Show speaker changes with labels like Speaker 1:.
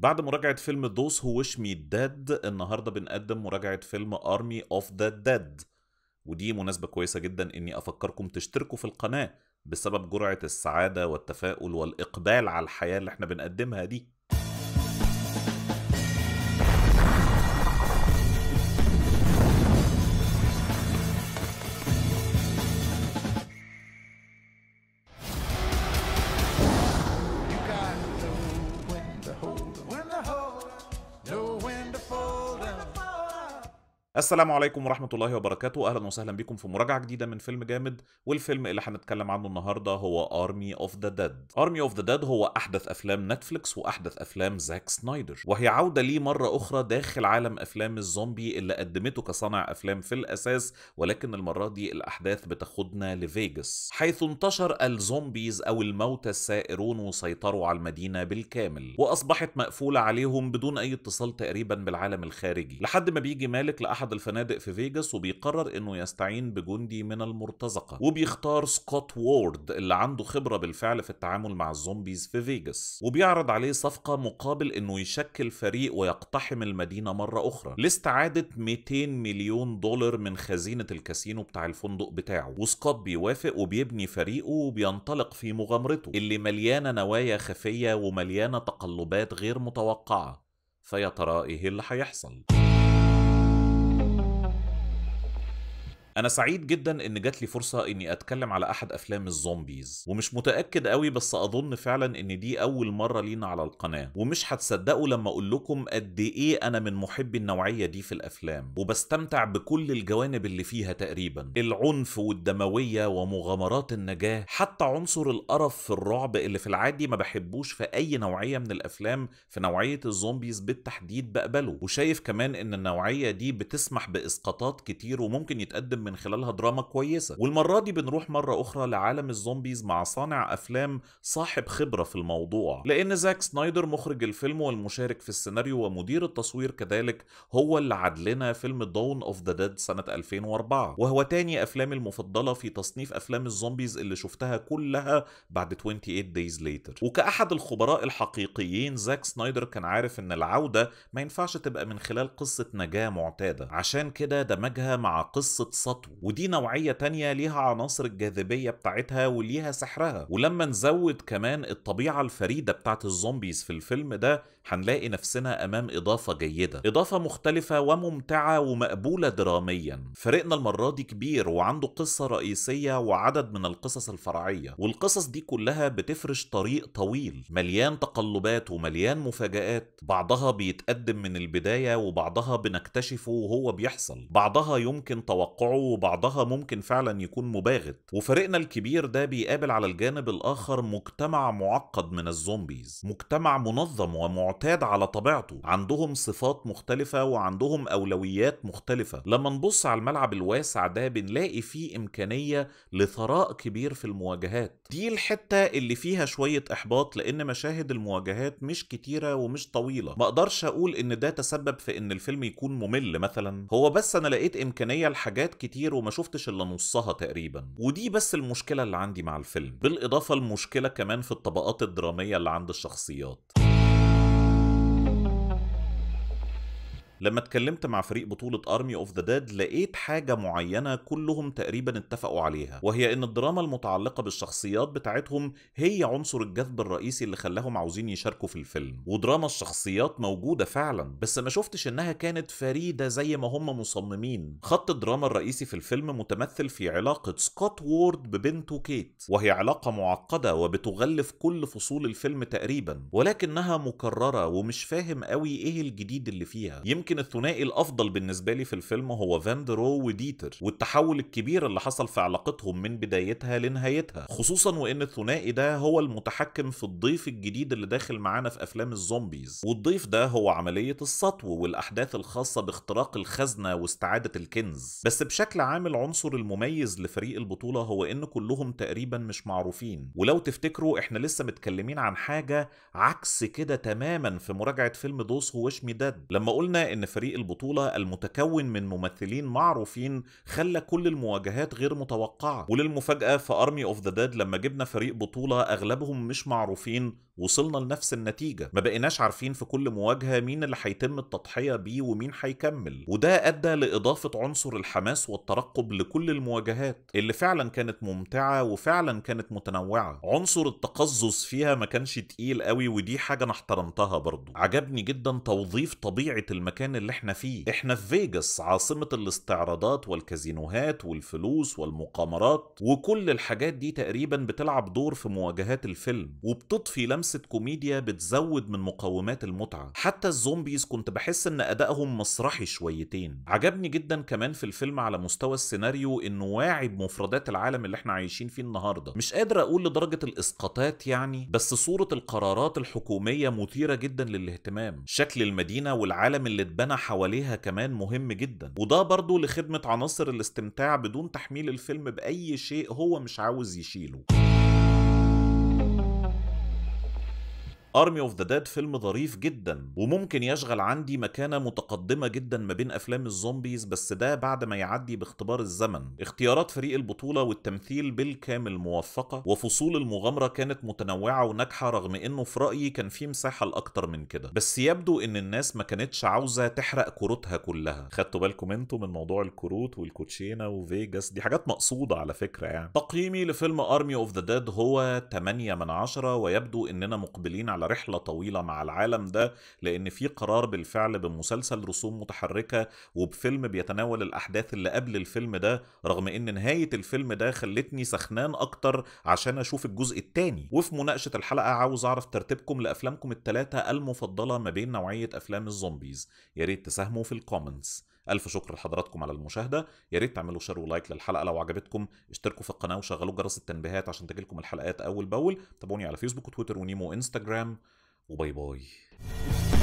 Speaker 1: بعد مراجعة فيلم دوس هو وشمي داد ديد النهارده بنقدم مراجعة فيلم ارمي اوف ذا ديد ودي مناسبة كويسة جدا اني افكركم تشتركوا في القناة بسبب جرعة السعادة والتفاؤل والاقبال على الحياة اللي احنا بنقدمها دي السلام عليكم ورحمة الله وبركاته أهلا وسهلا بكم في مراجعة جديدة من فيلم جامد والفيلم اللي هنتكلم عنه النهاردة هو أرمي أوف ذا ديد أرمي أوف ذا ديد هو أحدث أفلام نتفليكس وأحدث أفلام زاك سنايدر وهي عودة ليه مرة أخرى داخل عالم أفلام الزومبي اللي قدمته كصانع أفلام في الأساس ولكن المرة دي الأحداث بتاخدنا لفيجاس حيث انتشر الزومبيز أو الموتى السائرون وسيطروا على المدينة بالكامل وأصبحت مقفولة عليهم بدون أي اتصال تقريبا بالعالم الخارجي لحد ما بيجي مالك لأحد احد الفنادق في فيجاس وبيقرر انه يستعين بجندي من المرتزقه وبيختار سكوت وورد اللي عنده خبره بالفعل في التعامل مع الزومبيز في فيجاس وبيعرض عليه صفقه مقابل انه يشكل فريق ويقتحم المدينه مره اخرى لاستعاده 200 مليون دولار من خزينه الكاسينو بتاع الفندق بتاعه وسكوت بيوافق وبيبني فريقه وبينطلق في مغامرته اللي مليانه نوايا خفيه ومليانه تقلبات غير متوقعه فيا ترى ايه اللي هيحصل انا سعيد جدا ان جات لي فرصه اني اتكلم على احد افلام الزومبيز ومش متاكد قوي بس اظن فعلا ان دي اول مره لينا على القناه ومش هتصدقوا لما اقول لكم قد ايه انا من محبي النوعيه دي في الافلام وبستمتع بكل الجوانب اللي فيها تقريبا العنف والدمويه ومغامرات النجاه حتى عنصر القرف في الرعب اللي في العادي ما بحبوش في اي نوعيه من الافلام في نوعيه الزومبيز بالتحديد بقبله وشايف كمان ان النوعيه دي بتسمح باسقاطات كتير وممكن يتقدم من خلالها دراما كويسه والمره دي بنروح مره اخرى لعالم الزومبيز مع صانع افلام صاحب خبره في الموضوع لان زاك سنايدر مخرج الفيلم والمشارك في السيناريو ومدير التصوير كذلك هو اللي عاد لنا فيلم دون اوف ذا ديد سنه 2004 وهو تاني افلامي المفضله في تصنيف افلام الزومبيز اللي شفتها كلها بعد 28 دايز ليتر وكاحد الخبراء الحقيقيين زاك سنايدر كان عارف ان العوده ما ينفعش تبقى من خلال قصه نجاه معتاده عشان كده دمجها مع قصه الوسط ودي نوعية تانية ليها عناصر الجاذبية بتاعتها وليها سحرها ولما نزود كمان الطبيعة الفريدة بتاعت الزومبيز في الفيلم ده هنلاقي نفسنا أمام إضافة جيدة إضافة مختلفة وممتعة ومقبولة دراميا فريقنا المرة دي كبير وعنده قصة رئيسية وعدد من القصص الفرعية والقصص دي كلها بتفرش طريق طويل مليان تقلبات ومليان مفاجآت بعضها بيتقدم من البداية وبعضها بنكتشفه وهو بيحصل بعضها يمكن توقعه وبعضها ممكن فعلا يكون مباغت وفريقنا الكبير ده بيقابل على الجانب الآخر مجتمع معقد من الزومبيز مجتمع منظم ومعتاد على طبيعته عندهم صفات مختلفة وعندهم أولويات مختلفة لما نبص على الملعب الواسع ده بنلاقي فيه إمكانية لثراء كبير في المواجهات دي الحتة اللي فيها شوية إحباط لأن مشاهد المواجهات مش كتيرة ومش طويلة ما أقدرش أقول إن ده تسبب في إن الفيلم يكون ممل مثلا هو بس أنا لقيت إمكانية لحاجات كتير كتير وما شفتش الا نصها تقريبا ودي بس المشكله اللي عندي مع الفيلم بالاضافه لمشكله كمان في الطبقات الدراميه اللي عند الشخصيات لما اتكلمت مع فريق بطولة أرمي أوف ذا ديد لقيت حاجة معينة كلهم تقريبا اتفقوا عليها وهي إن الدراما المتعلقة بالشخصيات بتاعتهم هي عنصر الجذب الرئيسي اللي خلاهم عاوزين يشاركوا في الفيلم ودراما الشخصيات موجودة فعلا بس ما شفتش إنها كانت فريدة زي ما هم مصممين خط الدراما الرئيسي في الفيلم متمثل في علاقة سكوت وورد ببنته كيت وهي علاقة معقدة وبتغلف كل فصول الفيلم تقريبا ولكنها مكررة ومش فاهم قوي إيه الجديد اللي فيها يمكن يمكن الثنائي الافضل بالنسبه لي في الفيلم هو فاندرو وديتر والتحول الكبير اللي حصل في علاقتهم من بدايتها لنهايتها خصوصا وان الثنائي ده هو المتحكم في الضيف الجديد اللي داخل معانا في افلام الزومبيز والضيف ده هو عمليه السطو والاحداث الخاصه باختراق الخزنه واستعاده الكنز بس بشكل عام العنصر المميز لفريق البطوله هو ان كلهم تقريبا مش معروفين ولو تفتكروا احنا لسه متكلمين عن حاجه عكس كده تماما في مراجعه فيلم دوس هوش ميداد لما قلنا ان فريق البطوله المتكون من ممثلين معروفين خلى كل المواجهات غير متوقعه وللمفاجاه في ارمي اوف ذا ديد لما جبنا فريق بطوله اغلبهم مش معروفين وصلنا لنفس النتيجه ما بقيناش عارفين في كل مواجهه مين اللي هيتم التضحيه بيه ومين هيكمل وده ادى لاضافه عنصر الحماس والترقب لكل المواجهات اللي فعلا كانت ممتعه وفعلا كانت متنوعه عنصر التقزز فيها ما كانش تقيل قوي ودي حاجه انا احترمتها برضو عجبني جدا توظيف طبيعه المكان المكان اللي احنا فيه احنا في فيجاس عاصمة الاستعراضات والكازينوهات والفلوس والمقامرات وكل الحاجات دي تقريبا بتلعب دور في مواجهات الفيلم وبتضفي لمسة كوميديا بتزود من مقومات المتعة حتى الزومبيز كنت بحس ان ادائهم مسرحي شويتين عجبني جدا كمان في الفيلم على مستوى السيناريو انه واعي بمفردات العالم اللي احنا عايشين فيه النهارده مش قادر اقول لدرجة الاسقاطات يعني بس صورة القرارات الحكومية مثيرة جدا للاهتمام شكل المدينة والعالم اللي اتبنى حواليها كمان مهم جدا وده برضو لخدمة عناصر الاستمتاع بدون تحميل الفيلم بأي شيء هو مش عاوز يشيله ارمي اوف ذا ديد فيلم ظريف جدا وممكن يشغل عندي مكانه متقدمه جدا ما بين افلام الزومبيز بس ده بعد ما يعدي باختبار الزمن اختيارات فريق البطوله والتمثيل بالكامل موفقه وفصول المغامره كانت متنوعه وناجحه رغم انه في رايي كان في مساحه لاكتر من كده بس يبدو ان الناس ما كانتش عاوزه تحرق كروتها كلها خدتوا بالكم انتوا من موضوع الكروت والكوتشينه وفيجاس دي حاجات مقصوده على فكره يعني تقييمي لفيلم ارمي اوف ذا ديد هو 8 من 10 ويبدو اننا مقبلين على رحله طويله مع العالم ده لان في قرار بالفعل بمسلسل رسوم متحركه وبفيلم بيتناول الاحداث اللي قبل الفيلم ده رغم ان نهايه الفيلم ده خلتني سخنان اكتر عشان اشوف الجزء الثاني وفي مناقشه الحلقه عاوز اعرف ترتيبكم لافلامكم الثلاثه المفضله ما بين نوعيه افلام الزومبيز يا ريت تساهموا في الكومنتس الف شكر لحضراتكم على المشاهده يا ريت تعملوا شير ولايك للحلقه لو عجبتكم اشتركوا في القناه وشغلوا جرس التنبيهات عشان تجيلكم الحلقات اول باول تابعوني على فيسبوك وتويتر ونيمو وانستجرام وباي باي